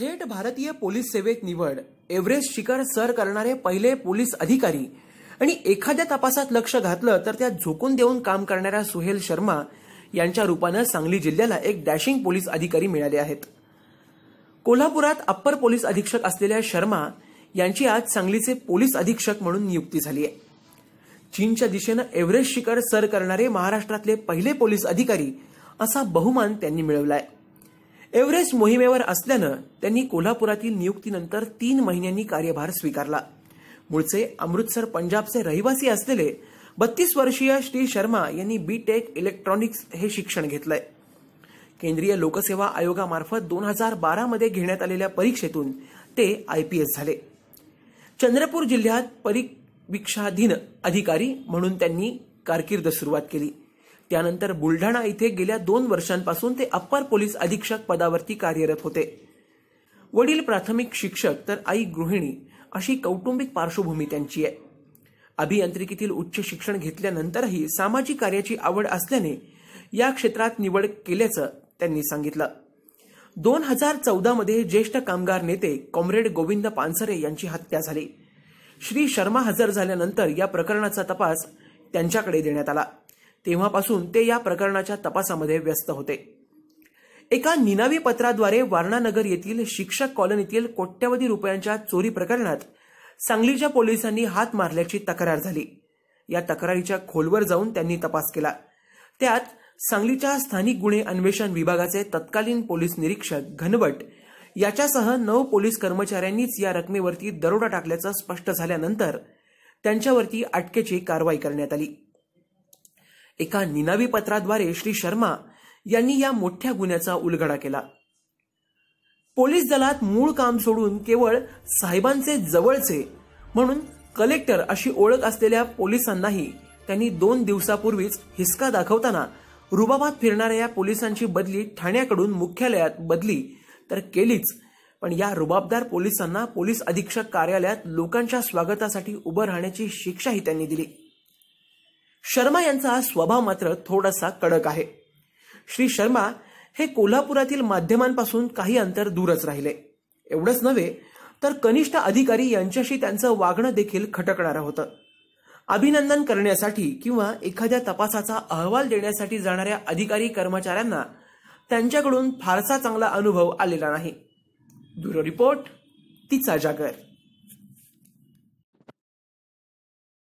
थेट भारतीय पोलीस सेवेत निवड एव्हरेस्ट शिखर सर करणारे पहिले पोलीस अधिकारी आणि एखाद्या तपासात लक्ष घातलं तर त्या झोकून देऊन काम करणाऱ्या सुहेल शर्मा यांच्या रूपानं सांगली जिल्ह्याला एक डॅशिंग पोलीस अधिकारी मिळाले आहेत कोल्हापुरात अप्पर पोलीस अधीक्षक असलेल्या शर्मा यांची आज सांगलीचे पोलीस अधीक्षक म्हणून नियुक्ती झाली आहे चीनच्या दिशेनं एव्हरेस्ट शिखर सर करणारे महाराष्ट्रातले पहिले पोलीस अधिकारी असा बहुमान त्यांनी मिळवला आहे एव्हरेस्ट मोहिमेवर असल्यानं त्यांनी कोल्हापुरातील नियुक्तीनंतर तीन महिन्यांनी कार्यभार स्वीकारला मूळचे अमृतसर पंजाबचे रहिवासी असलेले बत्तीस वर्षीय श्री शर्मा यांनी बी टेक इलेक्ट्रॉनिक्स हे शिक्षण घेतलंय केंद्रीय लोकसेवा आयोगामार्फत दोन हजार बारामध्ये घेण्यात आलेल्या परीक्षेतून ते आयपीएस झाले चंद्रपूर जिल्ह्यात परीक्षाधीन अधिकारी म्हणून त्यांनी कारकीर्द सुरुवात केली त्यानंतर बुलढाणा इथे गेल्या दोन वर्षांपासून ते अप्पर पोलीस अधीक्षक पदावरती कार्यरत होते वडील प्राथमिक शिक्षक तर आई गृहिणी अशी कौटुंबिक पार्श्वभूमी त्यांची आहे अभियांत्रिकीतील उच्च शिक्षण घेतल्यानंतरही सामाजिक कार्याची आवड असल्याने या क्षेत्रात निवड केल्याचं त्यांनी सांगितलं दोन हजार चौदामध्ये ज्येष्ठ कामगार नेते कॉम्रेड गोविंद पानसरे यांची हत्या झाली श्री शर्मा हजर झाल्यानंतर या प्रकरणाचा तपास त्यांच्याकडे देण्यात आला तेव्हापासून ते या प्रकरणाच्या तपासामध्ये व्यस्त होते एका निनावी पत्राद्वारे वारणानगर येथील शिक्षक कॉलनीतील कोट्यवधी रुपयांच्या चोरी प्रकरणात सांगलीच्या पोलिसांनी हात मारल्याची तक्रार झाली या तक्रारीच्या खोलवर जाऊन त्यांनी तपास केला त्यात सांगलीच्या स्थानिक गुन्हे अन्वेषण विभागाचे तत्कालीन पोलीस निरीक्षक घनवट याच्यासह नऊ पोलीस कर्मचाऱ्यांनीच या रकमेवरती दरोडा टाकल्याचं स्पष्ट झाल्यानंतर त्यांच्यावरती अटकेची कारवाई करण्यात आली एका निनावी पत्राद्वारे श्री शर्मा यांनी या मोठ्या गुन्ह्याचा उलगडा केला पोलीस दलात मूळ काम सोडून केवळ साहेबांचे जवळचे म्हणून कलेक्टर अशी ओळख असलेल्या पोलिसांनाही त्यांनी दोन दिवसापूर्वीच हिसका दाखवताना रुबाबात फिरणाऱ्या या पोलिसांची बदली ठाण्याकडून मुख्यालयात बदली तर केलीच पण या रुबाबदार पोलिसांना पोलीस अधीक्षक कार्यालयात लोकांच्या स्वागतासाठी उभं राहण्याची शिक्षाही त्यांनी दिली शर्मा यांचा हा स्वभाव मात्र थोडासा कडक आहे श्री शर्मा हे कोल्हापुरातील माध्यमांपासून काही अंतर दूरच राहिले एवढंच नव्हे तर कनिष्ठ अधिकारी यांच्याशी त्यांचं वागणं देखील खटकणारं होतं अभिनंदन करण्यासाठी किंवा एखाद्या तपासाचा अहवाल देण्यासाठी जाणाऱ्या अधिकारी कर्मचाऱ्यांना त्यांच्याकडून फारसा चांगला अनुभव आलेला नाही ब्युरो रिपोर्ट तिचा जागर